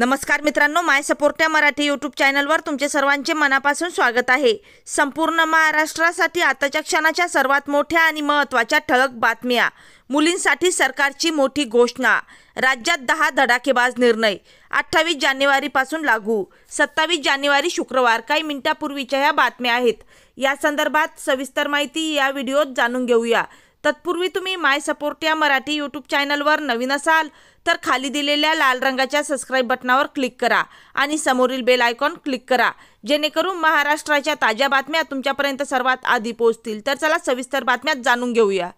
नमस्कार मित्रांनो माय सपोर्ट या मराठी यूट्यूब चॅनलवर तुमचे सर्वांचे मनापासून स्वागत आहे संपूर्ण महाराष्ट्रासाठी आताच्या क्षणाच्या सर्वात मोठ्या आणि महत्त्वाच्या ठळक बातम्या मुलींसाठी सरकारची मोठी घोषणा राज्यात दहा धडाकेबाज निर्णय अठ्ठावीस जानेवारीपासून लागू सत्तावीस जानेवारी शुक्रवार काही मिनिटापूर्वीच्या ह्या बातम्या आहेत या संदर्भात सविस्तर माहिती या व्हिडिओत जाणून घेऊया तत्पूर्वी तुम्ही माय सपोर्ट या मराठी यूट्यूब चॅनलवर नवीन असाल तर खाली दिलेल्या लाल रंगाच्या सबस्क्राईब बटनावर क्लिक करा आणि समोरील बेल आयकॉन क्लिक करा जेणेकरून महाराष्ट्राच्या ताज्या बातम्या तुमच्यापर्यंत सर्वात आधी पोहोचतील तर चला सविस्तर बातम्या जाणून घेऊया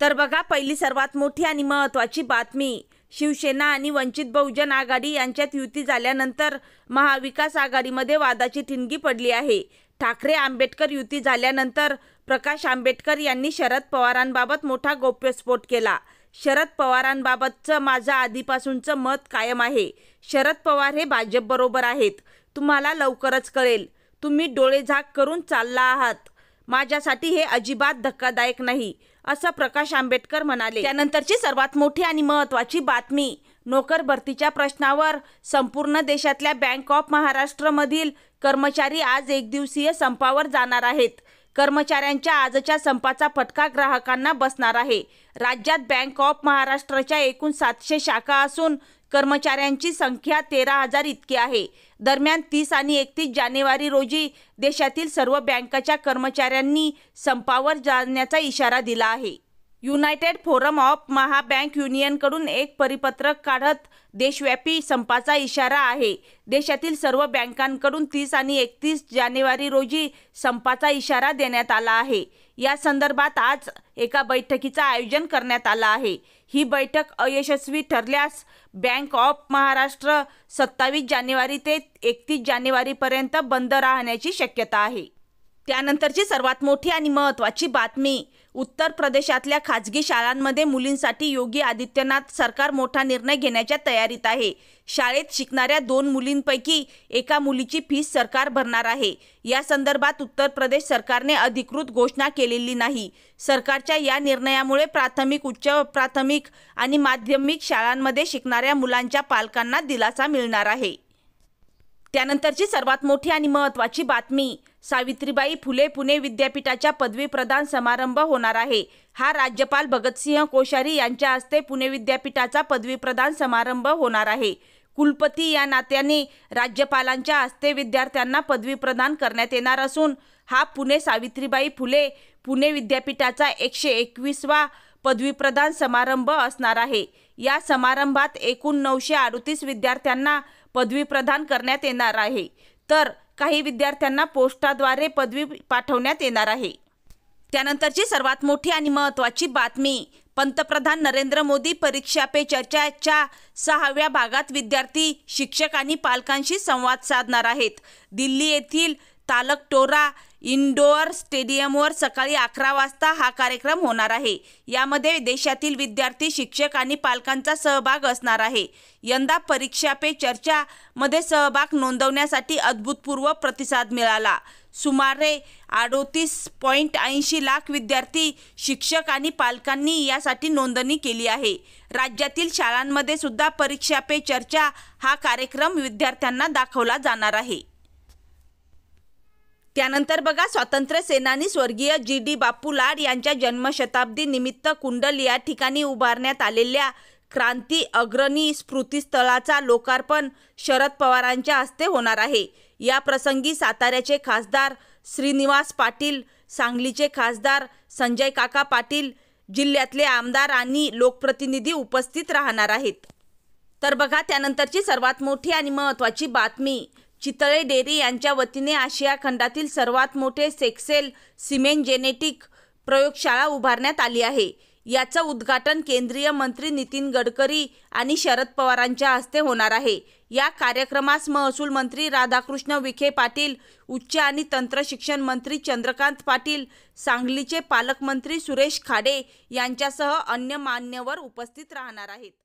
तर बघा पहिली सर्वात मोठी आणि महत्त्वाची बातमी शिवसेना आणि वंचित बहुजन आघाडी यांच्यात युती झाल्यानंतर महाविकास आघाडीमध्ये वादाची ठिणगी पडली आहे ठाकरे आंबेडकर युती झाल्यानंतर प्रकाश आंबेडकर यांनी शरद पवारांबाबत मोठा गौप्यस्फोट केला शरद पवारांबाबतचं माझं आधीपासूनचं मत कायम आहे शरद पवार हे भाजपबरोबर आहेत तुम्हाला लवकरच कळेल तुम्ही डोळे झाक करून चालला आहात माझ्यासाठी हे अजिबात धक्कादायक नाही असं प्रकाश आंबेडकर म्हणाले त्यानंतरची सर्वात मोठी आणि महत्त्वाची बातमी नोकर भरतीच्या प्रश्नावर संपूर्ण देशातल्या बँक ऑफ महाराष्ट्रमधील कर्मचारी आज एकदिवसीय संपावर जाणार आहेत कर्मचाऱ्यांच्या आजच्या संपाचा फटका ग्राहकांना बसणार आहे राज्यात बँक ऑफ महाराष्ट्राच्या एकूण सातशे शाखा असून कर्मचाऱ्यांची संख्या तेरा हजार इतकी आहे दरम्यान तीस आणि एकतीस जानेवारी रोजी देशातील सर्व बँकाच्या कर्मचाऱ्यांनी संपावर जाण्याचा इशारा दिला आहे युनायटेड फोरम ऑफ महाबँक युनियनकडून एक परिपत्रक काढत देशव्यापी संपाचा इशारा आहे देशातील सर्व बँकांकडून तीस आणि एकतीस जानेवारी रोजी संपाचा इशारा देण्यात आला आहे या संदर्भात आज एका बैठकीचं आयोजन करण्यात आलं आहे ही बैठक अयशस्वी ठरल्यास बँक ऑफ महाराष्ट्र सत्तावीस जानेवारी ते एकतीस जानेवारीपर्यंत बंद राहण्याची शक्यता आहे त्यानंतरची सर्वात मोठी आणि महत्त्वाची बातमी उत्तर प्रदेशातल्या खाजगी शाळांमध्ये मुलींसाठी योगी आदित्यनाथ सरकार मोठा निर्णय घेण्याच्या तयारीत आहे शाळेत शिकणाऱ्या दोन मुलींपैकी एका मुलीची फीस सरकार भरणार आहे या संदर्भात उत्तर प्रदेश सरकारने अधिकृत घोषणा केलेली नाही सरकारच्या या निर्णयामुळे प्राथमिक उच्च प्राथमिक आणि माध्यमिक शाळांमध्ये शिकणाऱ्या मुलांच्या पालकांना दिलासा मिळणार आहे त्यानंतरची सर्वात मोठी आणि महत्त्वाची बातमी सावित्रीबाई फुले पुणे विद्यापीठाच्या पदवी प्रदान समारंभ होणार आहे हा राज्यपाल भगतसिंह कोश्यारी यांच्या हस्ते पुणे विद्यापीठाचा पदवी प्रदान समारंभ होणार आहे कुलपती या नात्याने राज्यपालांच्या हस्ते विद्यार्थ्यांना पदवी प्रदान करण्यात येणार असून हा पुणे सावित्रीबाई फुले पुणे विद्यापीठाचा एकशे एकवीसवा पदवीप्रदान समारंभ असणार आहे या समारंभात एकूण नऊशे अडतीस विद्यार्थ्यांना पदवी प्रदान करण्यात येणार आहे तर काही विद्यार्थ्यांना पोस्टाद्वारे पदवी पाठवण्यात येणार आहे त्यानंतरची सर्वात मोठी आणि महत्त्वाची बातमी पंतप्रधान नरेंद्र मोदी परीक्षा पे चर्चाच्या सहाव्या भागात विद्यार्थी शिक्षक आणि पालकांशी संवाद साधणार आहेत दिल्ली येथील तालकटोरा इंडोअर स्टेडियमवर सकाळी अकरा वाजता हा कार्यक्रम होणार आहे यामध्ये देशातील विद्यार्थी शिक्षक आणि पालकांचा सहभाग असणार आहे यंदा परीक्षा पे चर्चामध्ये सहभाग नोंदवण्यासाठी अद्भुतपूर्व प्रतिसाद मिळाला सुमारे अडोतीस पॉईंट ऐंशी लाख विद्यार्थी शिक्षक आणि पालकांनी यासाठी नोंदणी केली आहे राज्यातील शाळांमध्ये सुद्धा परीक्षा पे चर्चा हा कार्यक्रम विद्यार्थ्यांना दाखवला जाणार आहे त्यानंतर बघा स्वातंत्र्य सेनानी स्वर्गीय जी डी बापू लाड यांच्या जन्मशताब्दी निमित्त कुंडल या ठिकाणी उभारण्यात आलेल्या क्रांती अग्रणी स्मृतीस्थळाचा लोकार्पण शरद पवारांच्या हस्ते होणार आहे या प्रसंगी साताऱ्याचे खासदार श्रीनिवास पाटील सांगलीचे खासदार संजय काका पाटील जिल्ह्यातले आमदार आणि लोकप्रतिनिधी उपस्थित राहणार आहेत तर बघा त्यानंतरची सर्वात मोठी आणि महत्त्वाची बातमी चितळे डेअरी यांच्या वतीने आशिया खंडातील सर्वात मोठे सेक्सेल सिमेंट जेनेटिक प्रयोगशाळा उभारण्यात आली आहे याचं उद्घाटन केंद्रीय मंत्री नितीन गडकरी आणि शरद पवारांच्या हस्ते होणार आहे या कार्यक्रमास महसूल मंत्री राधाकृष्ण विखे पाटील उच्च आणि तंत्र शिक्षण मंत्री चंद्रकांत पाटील सांगलीचे पालकमंत्री सुरेश खाडे यांच्यासह अन्य मान्यवर उपस्थित राहणार आहेत